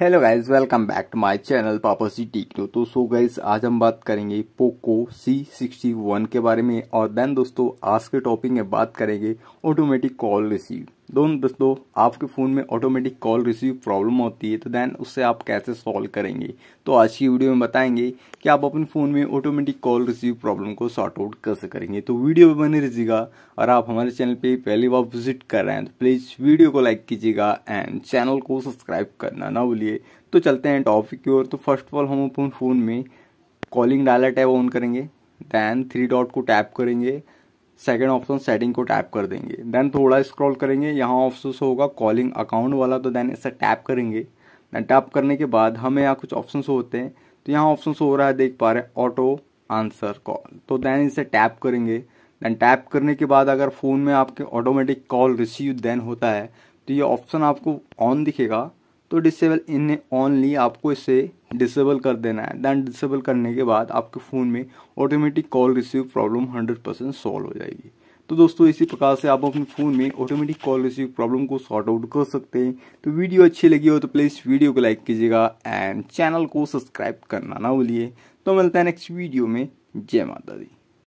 hello guys welcome back to my channel पापा C to तो so guys आज हम बात करेंगे पोको सी सिक्सटी वन के बारे में और देन दोस्तों आज के टॉपिक में बात करेंगे ऑटोमेटिक कॉल रिसीव दोनों दोस्तों आपके फ़ोन में ऑटोमेटिक कॉल रिसीव प्रॉब्लम होती है तो देन उससे आप कैसे सॉल्व करेंगे तो आज की वीडियो में बताएंगे कि आप अपने फ़ोन में ऑटोमेटिक कॉल रिसीव प्रॉब्लम को सॉर्ट आउट कैसे करेंगे तो वीडियो में बने रहिएगा और आप हमारे चैनल पे पहली बार विजिट कर रहे हैं तो प्लीज़ वीडियो को लाइक कीजिएगा एंड चैनल को सब्सक्राइब करना ना भूलिए तो चलते हैं टॉपिक की ओर तो फर्स्ट ऑफ ऑल हम अपने फ़ोन में कॉलिंग डायलर टैब ऑन करेंगे दैन थ्री डॉट को टैप करेंगे सेकेंड ऑप्शन सेटिंग को टैप कर देंगे देन थोड़ा स्क्रॉल करेंगे यहाँ ऑप्शन होगा कॉलिंग अकाउंट वाला तो देन इसे टैप करेंगे देन टैप करने के बाद हमें यहाँ कुछ ऑप्शन होते हैं तो यहाँ ऑप्शन हो रहा है देख पा रहे हैं ऑटो आंसर कॉल तो देन इसे टैप करेंगे देन टैप करने के बाद अगर फ़ोन में आपके ऑटोमेटिक कॉल रिसीव देन होता है तो ये ऑप्शन आपको ऑन दिखेगा तो डिसेबल इन ऑनली आपको इसे डिसेबल कर देना है देन डिसेबल करने के बाद आपके फ़ोन में automatic call receive problem 100 percent solve हो जाएगी तो दोस्तों इसी प्रकार से आप अपने फ़ोन में ऑटोमेटिक कॉल रिसीव प्रॉब्लम को सॉर्ट आउट कर सकते हैं तो वीडियो अच्छी लगी हो तो प्लीज़ वीडियो को लाइक कीजिएगा एंड चैनल को सब्सक्राइब करना ना भूलिए तो मिलता है नेक्स्ट वीडियो में जय माता दी